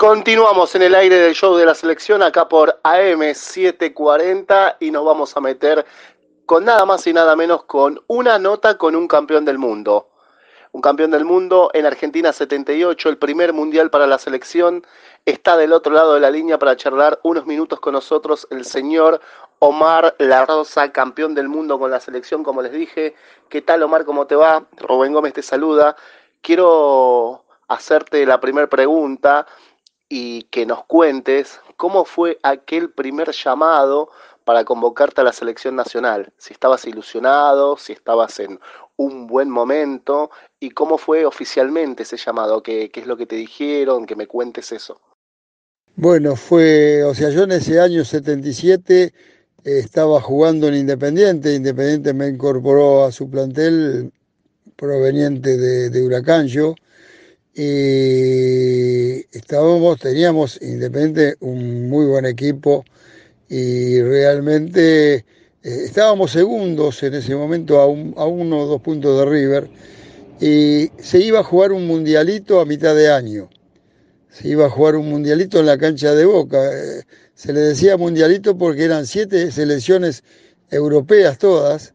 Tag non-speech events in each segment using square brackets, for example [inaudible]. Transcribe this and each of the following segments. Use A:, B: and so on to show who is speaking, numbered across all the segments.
A: Continuamos en el aire del show de la selección acá por AM740 y nos vamos a meter con nada más y nada menos con una nota con un campeón del mundo. Un campeón del mundo en Argentina 78, el primer mundial para la selección. Está del otro lado de la línea para charlar unos minutos con nosotros el señor Omar La Rosa, campeón del mundo con la selección, como les dije. ¿Qué tal Omar? ¿Cómo te va? Rubén Gómez te saluda. Quiero hacerte la primera pregunta y que nos cuentes cómo fue aquel primer llamado para convocarte a la selección nacional, si estabas ilusionado, si estabas en un buen momento y cómo fue oficialmente ese llamado, qué, qué es lo que te dijeron, que me cuentes eso.
B: Bueno, fue, o sea, yo en ese año 77 eh, estaba jugando en Independiente, Independiente me incorporó a su plantel proveniente de, de Huracán yo, y estábamos, teníamos Independiente un muy buen equipo y realmente eh, estábamos segundos en ese momento a, uno o dos puntos de River y se iba a jugar un mundialito a mitad de año. Se iba a jugar un mundialito en la cancha de Boca. Eh, se le decía mundialito porque eran siete selecciones europeas todas,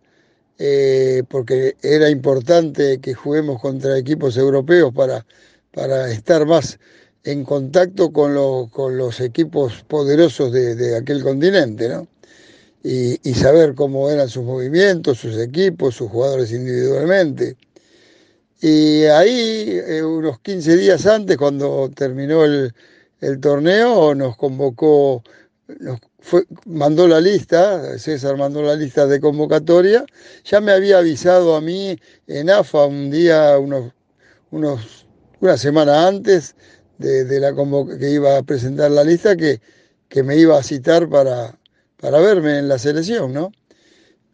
B: eh, porque era importante que juguemos contra equipos europeos para para estar más en contacto con, los equipos poderosos de, aquel continente, ¿no? Y, saber cómo eran sus movimientos, sus equipos, sus jugadores individualmente. Y ahí, eh, unos 15 días antes, cuando terminó el, torneo, nos convocó, nos mandó la lista, César mandó la lista de convocatoria, ya me había avisado a mí en AFA un día, unos, unos una semana antes de, la que iba a presentar la lista que, que me iba a citar para, para verme en la selección, ¿no?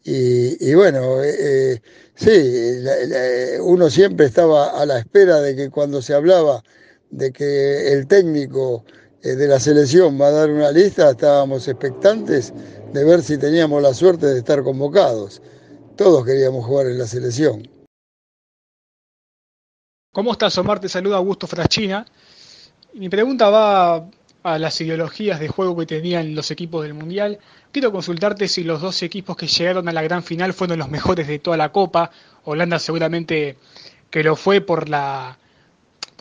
B: Y, bueno, eh, eh, sí, uno siempre estaba a la espera de que cuando se hablaba de que el técnico eh, de la selección va a dar una lista, estábamos expectantes de ver si teníamos la suerte de estar convocados. Todos queríamos jugar en la selección.
C: ¿Cómo estás, Omar? Te saluda Augusto Fraschina. Mi pregunta va a las ideologías de juego que tenían los equipos del Mundial. Quiero consultarte si los dos equipos que llegaron a la gran final fueron los mejores de toda la Copa. Holanda seguramente que lo fue por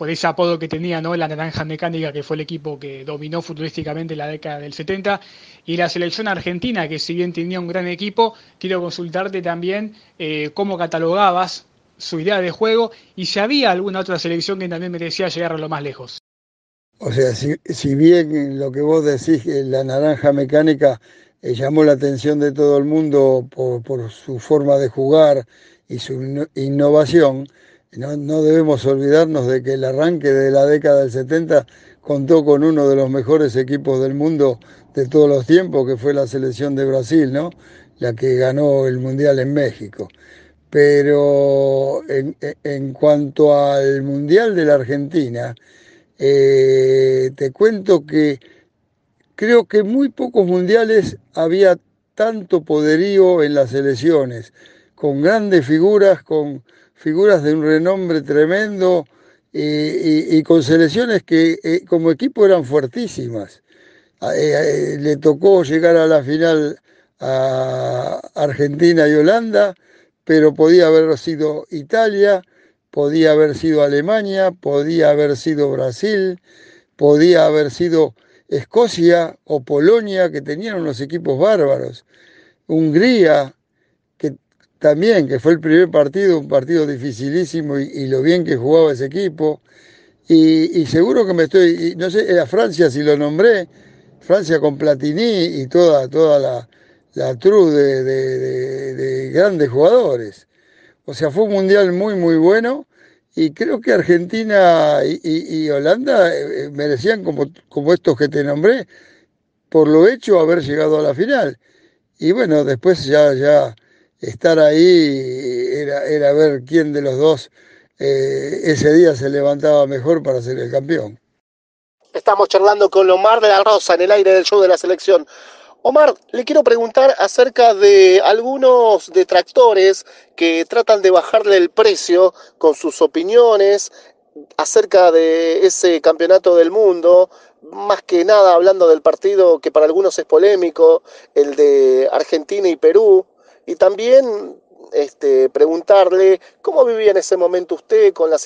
C: ese apodo que tenía, ¿no? La naranja mecánica, que fue el equipo que dominó futurísticamente la década del 70, y la selección argentina, que si bien tenía un gran equipo, quiero consultarte también eh, cómo catalogabas su idea de juego y si había alguna otra selección que también merecía llegar a lo más lejos.
B: O sea, si, bien lo que vos decís, la naranja mecánica eh, llamó la atención de todo el mundo por, su forma de jugar y su innovación, no, no, debemos olvidarnos de que el arranque de la década del 70 contó con uno de los mejores equipos del mundo de todos los tiempos, que fue la selección de Brasil, ¿no? La que ganó el Mundial en México pero en, cuanto al Mundial de la Argentina, eh, te cuento que creo que muy pocos mundiales había tanto poderío en las selecciones, con grandes figuras, con figuras de un renombre tremendo y, con selecciones que eh, como equipo eran fuertísimas. Eh, le tocó llegar a la final a Argentina y Holanda, pero podía haber sido Italia, podía haber sido Alemania, podía haber sido Brasil, podía haber sido Escocia o Polonia, que tenían unos equipos bárbaros. Hungría, que también, que fue el primer partido, un partido dificilísimo y, lo bien que jugaba ese equipo. Y, seguro que me estoy, no sé, era Francia si lo nombré, Francia con Platini y toda, toda la, la cruz de, grandes jugadores. O sea, fue un mundial muy, muy bueno y creo que Argentina y, Holanda eh, eh, merecían, como, estos que te nombré, por lo hecho, haber llegado a la final. Y bueno, después ya, ya estar ahí era, era ver quién de los dos eh, ese día se levantaba mejor para ser el campeón.
A: Estamos charlando con Lomar de la Rosa en el aire del show de la selección. Omar, le quiero preguntar acerca de algunos detractores que tratan de bajarle el precio con sus opiniones acerca de ese campeonato del mundo, más que nada hablando del partido que para algunos es polémico, el de Argentina y Perú, y también este, preguntarle ¿Cómo vivía en ese momento usted con la,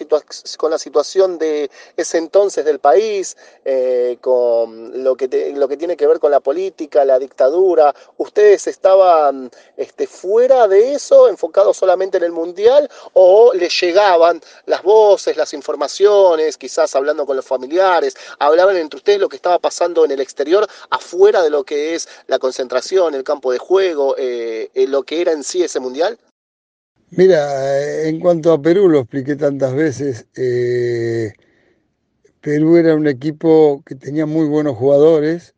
A: con la situación de ese entonces del país, eh, con lo que, lo que tiene que ver con la política, la dictadura? ¿Ustedes estaban este, fuera de eso, enfocados solamente en el Mundial, o les llegaban las voces, las informaciones, quizás hablando con los familiares, hablaban entre ustedes lo que estaba pasando en el exterior, afuera de lo que es la concentración, el campo de juego, eh, eh, lo que era en sí ese Mundial?
B: Mira, eh, en cuanto a Perú, lo expliqué tantas veces, eh, Perú era un equipo que tenía muy buenos jugadores,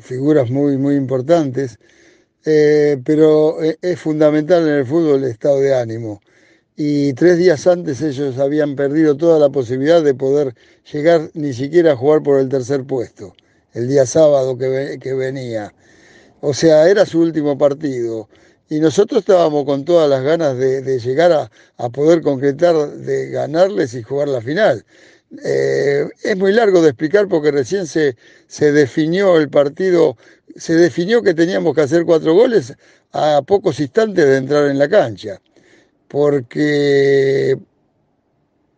B: figuras muy, muy importantes, eh, pero es fundamental en el fútbol el estado de ánimo. Y tres días antes ellos habían perdido toda la posibilidad de poder llegar ni siquiera a jugar por el tercer puesto, el día sábado que, que venía. O sea, era su último partido y nosotros estábamos con todas las ganas de, llegar a, poder concretar, de ganarles y jugar la final. Eh, es muy largo de explicar porque recién se, se definió el partido, se definió que teníamos que hacer cuatro goles a pocos instantes de entrar en la cancha, porque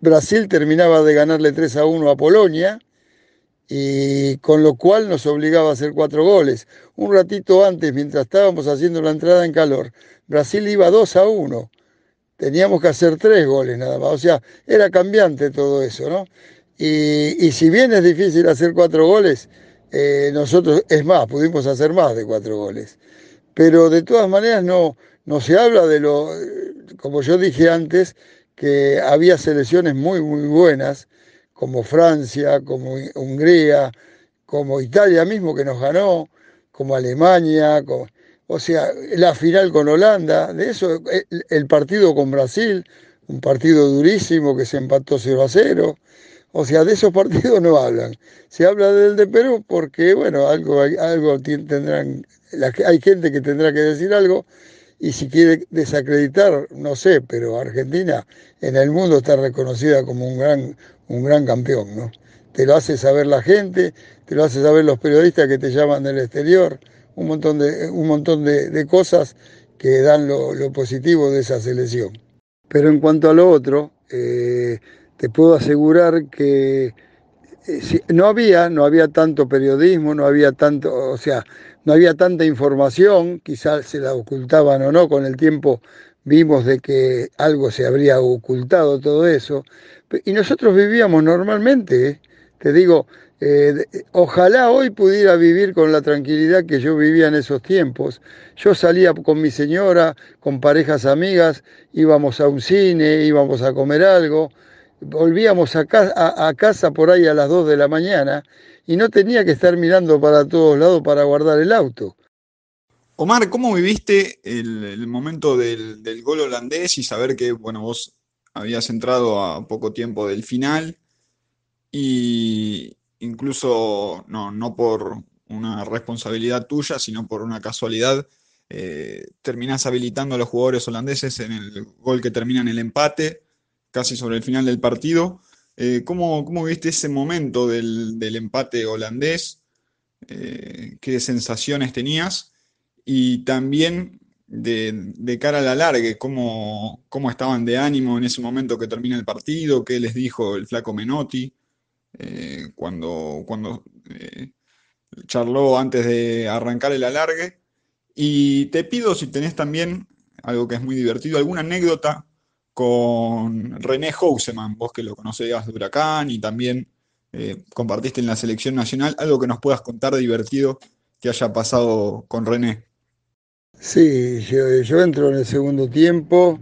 B: Brasil terminaba de ganarle 3 a 1 a Polonia y con lo cual nos obligaba a hacer cuatro goles. Un ratito antes, mientras estábamos haciendo la entrada en calor, Brasil iba 2 a 1. Teníamos que hacer tres goles nada más. O sea, era cambiante todo eso, ¿no? Y, si bien es difícil hacer cuatro goles, eh, nosotros, es más, pudimos hacer más de cuatro goles. Pero de todas maneras no, no se habla de lo, como yo dije antes, que había selecciones muy, muy buenas como Francia, como Hungría, como Italia mismo que nos ganó, como Alemania, o sea, la final con Holanda, de eso eh, el, partido con Brasil, un partido durísimo que se empató 0 a 0. O sea, de esos [laughs] partidos no hablan. Se habla del de Perú porque, bueno, algo, algo tendrán, hay gente que tendrá que decir algo y si quiere desacreditar, no sé, pero Argentina en el mundo está reconocida como un gran, un gran campeón, ¿no? Te lo hace saber la gente, te lo hace saber los periodistas que te llaman del exterior, un montón de, un montón de, cosas que dan lo, positivo de esa selección. Pero en cuanto a lo otro, eh, te puedo asegurar que eh, no había, no había tanto periodismo, no había tanto, o sea, no había tanta información, quizás se la ocultaban o no, con el tiempo vimos de que algo se habría ocultado todo eso, y nosotros vivíamos normalmente, ¿eh? te digo, eh, ojalá hoy pudiera vivir con la tranquilidad que yo vivía en esos tiempos. Yo salía con mi señora, con parejas amigas, íbamos a un cine, íbamos a comer algo, volvíamos a, a, casa por ahí a las 2 de la mañana y no tenía que estar mirando para todos
C: lados para guardar el auto. Omar, ¿cómo viviste el, momento del, gol holandés y saber que, bueno, vos habías entrado a poco tiempo del final y incluso, no, por una responsabilidad tuya, sino por una casualidad, eh, terminás habilitando a los jugadores holandeses en el gol que termina en el empate, casi sobre el final del partido. Eh, ¿cómo, ¿cómo, viste ese momento del, empate holandés? Eh, ¿Qué sensaciones tenías? y también de, cara al alargue, cómo, estaban de ánimo en ese momento que termina el partido, qué les dijo el flaco Menotti eh, cuando, cuando eh, charló antes de arrancar el alargue. Y te pido si tenés también algo que es muy divertido, alguna anécdota con René Houseman, vos que lo conocías de Huracán y también eh, compartiste en la selección nacional, algo que nos puedas contar divertido que haya pasado con René.
B: Sí, yo, entro en el segundo tiempo,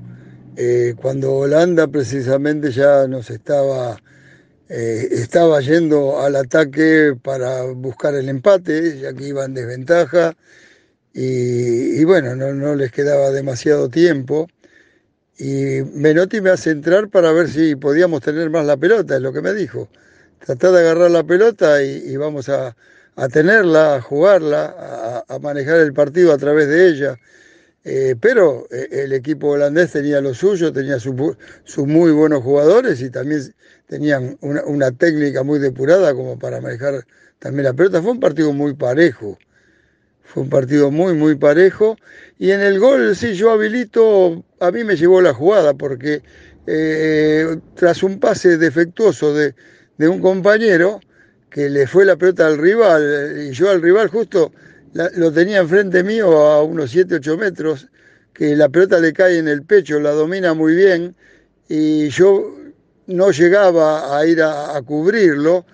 B: eh, cuando Holanda precisamente ya nos estaba, eh, estaba yendo al ataque para buscar el empate, ya que iban desventaja, y, bueno, no, no, les quedaba demasiado tiempo. Y Menotti me hace entrar para ver si podíamos tener más la pelota, es lo que me dijo. tratar de agarrar la pelota y vamos a, a tenerla, a jugarla, a, manejar el partido a través de ella. Eh, pero eh, el equipo holandés tenía lo suyo, tenía sus muy buenos jugadores y también tenían una, técnica muy depurada como para manejar también la pelota. Fue un partido muy parejo, fue un partido muy, muy parejo. Y en el gol, sí, yo habilito, a mí me llevó la jugada porque eh, tras un pase defectuoso de, de un compañero, que le fue la pelota al rival, eh, y yo al rival justo lo tenía enfrente mío a unos 7, 8 metros, que la pelota le cae en el pecho, la domina muy bien, y yo no llegaba a ir a, cubrirlo,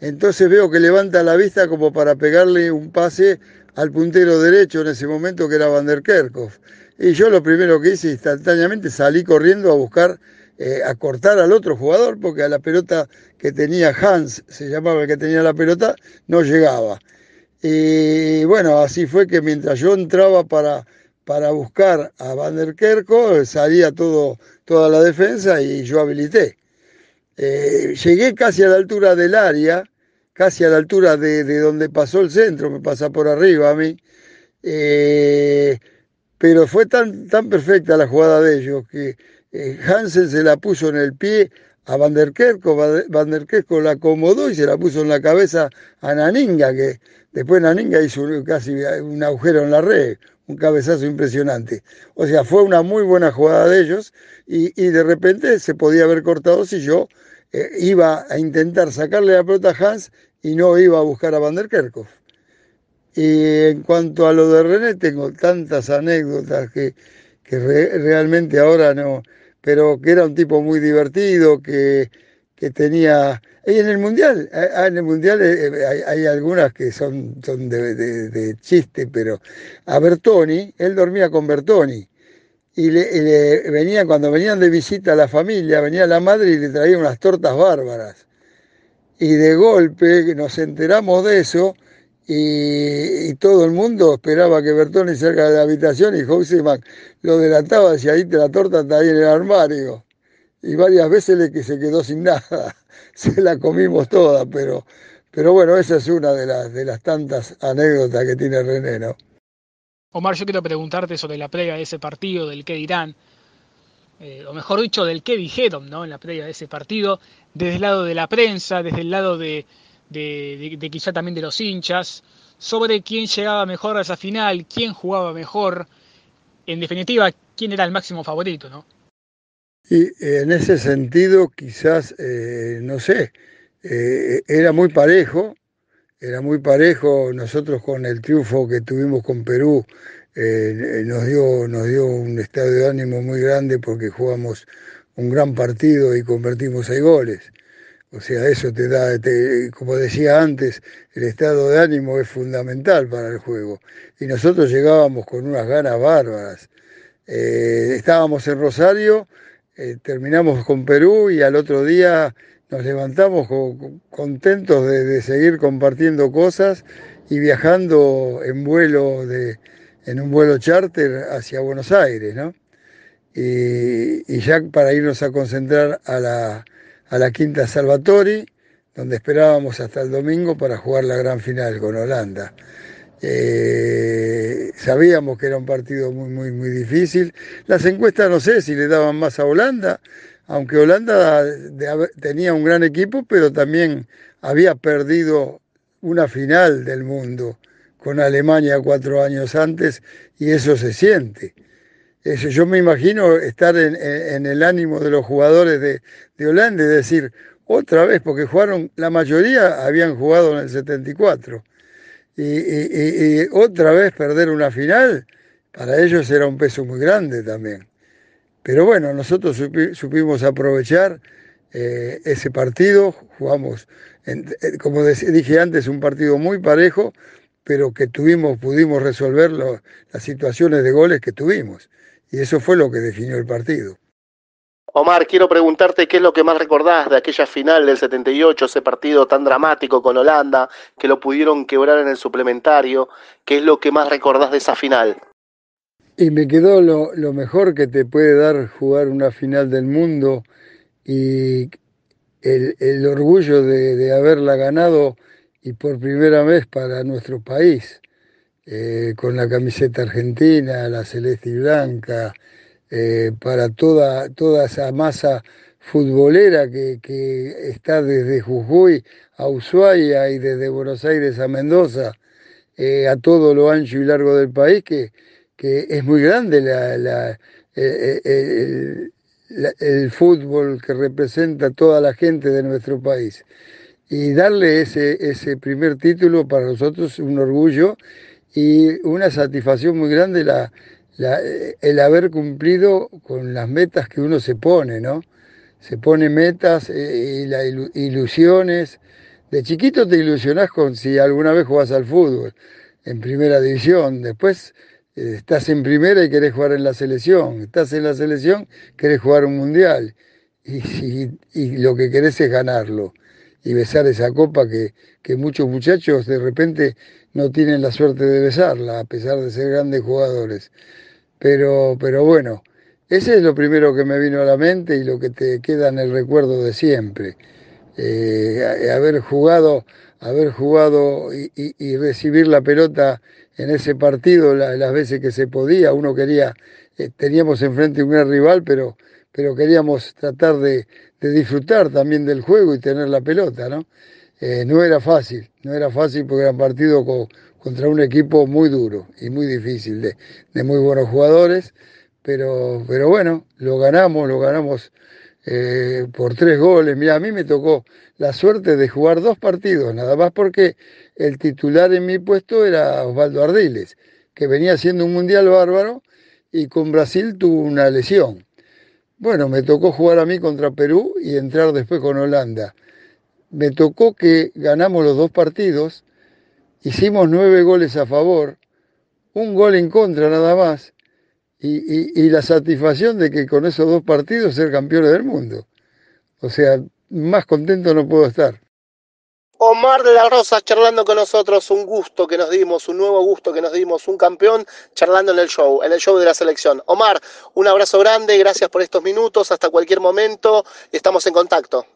B: entonces veo que levanta la vista como para pegarle un pase al puntero derecho en ese momento que era Van der Kerkhoff. Y yo lo primero que hice instantáneamente salí corriendo a buscar eh, a cortar al otro jugador porque a la pelota que tenía Hans, se llamaba el que tenía la pelota, no llegaba. Y bueno, así fue que mientras yo entraba para, para buscar a Van der eh, salía todo, toda la defensa y yo habilité. Eh, llegué casi a la altura del área, casi a la altura de, donde pasó el centro, me pasa por arriba a mí. pero fue tan, tan perfecta la jugada de ellos que eh, Hansen se la puso en el pie a Van der Kerkhoff, Van der Kerkhoff la acomodó y se la puso en la cabeza a Naninga, que después Naninga hizo casi un agujero en la red, un cabezazo impresionante. O sea, fue una muy buena jugada de ellos y, de repente se podía haber cortado si yo eh, iba a intentar sacarle la pelota a Hans y no iba a buscar a Van der Kerkhoff. Y en cuanto a lo de René, tengo tantas anécdotas que, que realmente ahora no, pero que era un tipo muy divertido, que, tenía... Y en el Mundial, en el Mundial eh, eh, hay, algunas que son, son de, chiste, pero a Bertoni, él dormía con Bertoni. Y le, venía, cuando venían de visita a la familia, venía la madre y le traía unas tortas bárbaras. Y de golpe nos enteramos de eso y, todo el mundo esperaba que Bertone cerca de la habitación y Mac lo delataba y ahí te la torta está ahí en el armario. Y varias veces le que se quedó sin nada, [laughs] se la comimos toda, pero, pero bueno, esa es una de las, de las tantas anécdotas que tiene René,
C: Omar, yo quiero preguntarte sobre la previa de ese partido, del qué dirán, eh, o mejor dicho, del qué dijeron, ¿no? En la previa de ese partido, desde el lado de la prensa, desde el lado de, de, quizá también de los hinchas, sobre quién llegaba mejor a esa final, quién jugaba mejor, en definitiva, quién era el máximo favorito, ¿no?
B: Y eh, en ese sentido, quizás, eh, no sé, eh, era muy parejo, era muy parejo. Nosotros con el triunfo que tuvimos con Perú nos, dio, nos dio un estado de ánimo muy grande porque jugamos un gran partido y convertimos seis goles. O sea, eso te da, como decía antes, el estado de ánimo es fundamental para el juego. Y nosotros llegábamos con unas ganas bárbaras. Eh, estábamos en Rosario, eh, terminamos con Perú y al otro día nos levantamos contentos de, seguir compartiendo cosas y viajando en vuelo de, en un vuelo charter hacia Buenos Aires, ¿no? y ya para irnos a concentrar a la, a la Quinta Salvatori, donde esperábamos hasta el domingo para jugar la gran final con Holanda. Eh, sabíamos que era un partido muy, muy, muy difícil. Las encuestas no sé si le daban más a Holanda, aunque Holanda tenía un gran equipo, pero también había perdido una final del mundo con Alemania cuatro años antes y eso se siente yo me imagino estar en, el ánimo de los jugadores de, Holanda y decir, otra vez, porque jugaron, la mayoría habían jugado en el 74. Y, otra vez perder una final, para ellos era un peso muy grande también. Pero bueno, nosotros supimos aprovechar eh, ese partido, jugamos, eh, como dije antes, un partido muy parejo, pero que tuvimos, pudimos resolver las situaciones de goles que tuvimos. Y eso fue lo que definió el partido.
A: Omar, quiero preguntarte qué es lo que más recordás de aquella final del 78, ese partido tan dramático con Holanda, que lo pudieron quebrar en el suplementario. ¿Qué es lo que más recordás de esa final?
B: Y me quedó lo, mejor que te puede dar jugar una final del mundo y el, orgullo de haberla ganado y por primera vez para nuestro país. Eh, con la camiseta argentina, la celeste y blanca, eh, para toda, esa masa futbolera que, está desde Jujuy a Ushuaia y desde Buenos Aires a Mendoza, eh, a todo lo ancho y largo del país, que, que es muy grande la, el, fútbol que representa toda la gente de nuestro país. Y darle ese, ese primer título para nosotros es un orgullo y una satisfacción muy grande la, eh, el haber cumplido con las metas que uno se pone, ¿no? Se pone metas eh, y ilusiones. De chiquito te ilusionás con si alguna vez jugás al fútbol en primera división, después eh, estás en primera y querés jugar en la selección, estás en la selección, querés jugar un mundial y, y lo que querés es ganarlo y besar esa copa que, muchos muchachos de repente no tienen la suerte de besarla, a pesar de ser grandes jugadores. Pero, pero bueno, ese es lo primero que me vino a la mente y lo que te queda en el recuerdo de siempre. Eh, haber jugado, haber jugado y, recibir la pelota en ese partido las veces que se podía. Uno quería, eh, teníamos enfrente un gran rival, pero pero queríamos tratar de, disfrutar también del juego y tener la pelota, ¿no? Eh, no era fácil, no era fácil porque era un partido contra un equipo muy duro y muy difícil, de, muy buenos jugadores, pero, pero bueno, lo ganamos, lo ganamos eh, por tres goles. Mira, a mí me tocó la suerte de jugar dos partidos, nada más porque el titular en mi puesto era Osvaldo Ardiles, que venía haciendo un mundial bárbaro y con Brasil tuvo una lesión. Bueno, me tocó jugar a mí contra Perú y entrar después con Holanda. Me tocó que ganamos los dos partidos, hicimos nueve goles a favor, un gol en contra nada más, y, y la satisfacción de que con esos dos partidos ser campeones del mundo. O sea, más contento no puedo estar.
A: Omar de la Rosa charlando con nosotros, un gusto que nos dimos, un nuevo gusto que nos dimos, un campeón charlando en el show, en el show de la selección. Omar, un abrazo grande, gracias por estos minutos, hasta cualquier momento, estamos en contacto.